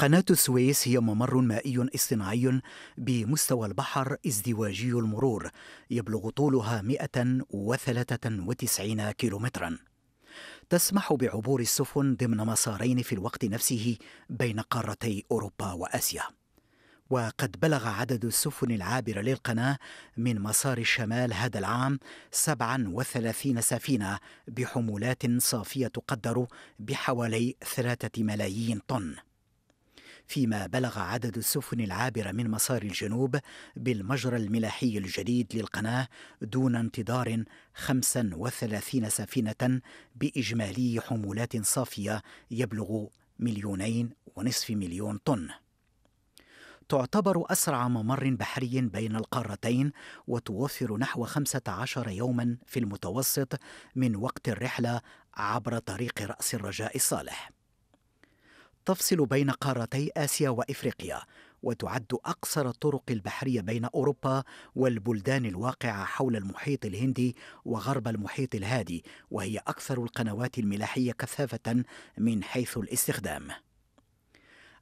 قناة السويس هي ممر مائي اصطناعي بمستوى البحر ازدواجي المرور يبلغ طولها 193 كيلومترا تسمح بعبور السفن ضمن مسارين في الوقت نفسه بين قارتي أوروبا وآسيا وقد بلغ عدد السفن العابرة للقناة من مسار الشمال هذا العام 37 سفينة بحمولات صافية تقدر بحوالي 3 ملايين طن فيما بلغ عدد السفن العابرة من مسار الجنوب بالمجرى الملاحي الجديد للقناة دون انتظار 35 سفينة بإجمالي حمولات صافية يبلغ مليونين ونصف مليون طن تعتبر أسرع ممر بحري بين القارتين وتوفر نحو 15 يوما في المتوسط من وقت الرحلة عبر طريق رأس الرجاء الصالح تفصل بين قارتي آسيا وإفريقيا وتعد أقصر الطرق البحرية بين أوروبا والبلدان الواقعة حول المحيط الهندي وغرب المحيط الهادي وهي أكثر القنوات الملاحية كثافة من حيث الاستخدام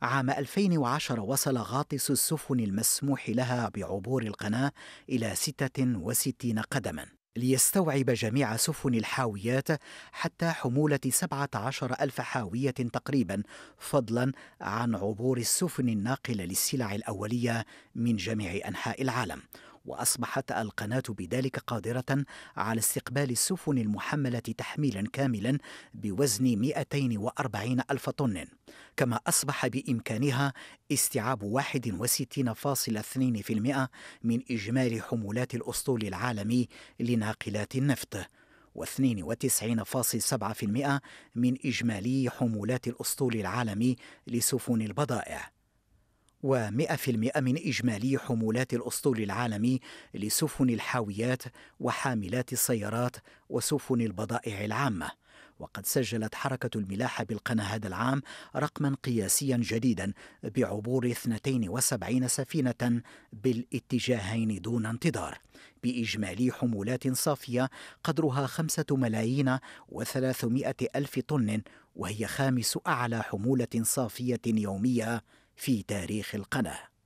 عام 2010 وصل غاطس السفن المسموح لها بعبور القناة إلى 66 قدماً ليستوعب جميع سفن الحاويات حتى حمولة 17 ألف حاوية تقريبا فضلا عن عبور السفن الناقلة للسلع الأولية من جميع أنحاء العالم واصبحت القناه بذلك قادره على استقبال السفن المحمله تحميلا كاملا بوزن 240 الف طن كما اصبح بامكانها استيعاب 61.2% من اجمالي حمولات الاسطول العالمي لناقلات النفط و92.7% من إجمالي حمولات الأسطول العالمي لسفن البضائع و100% من إجمالي حمولات الأسطول العالمي لسفن الحاويات وحاملات السيارات وسفن البضائع العامة وقد سجلت حركة الملاحة بالقناة هذا العام رقما قياسيا جديدا بعبور 72 سفينة بالاتجاهين دون انتظار بإجمالي حمولات صافية قدرها خمسة ملايين وثلاثمائة ألف طن وهي خامس أعلى حمولة صافية يومية في تاريخ القناه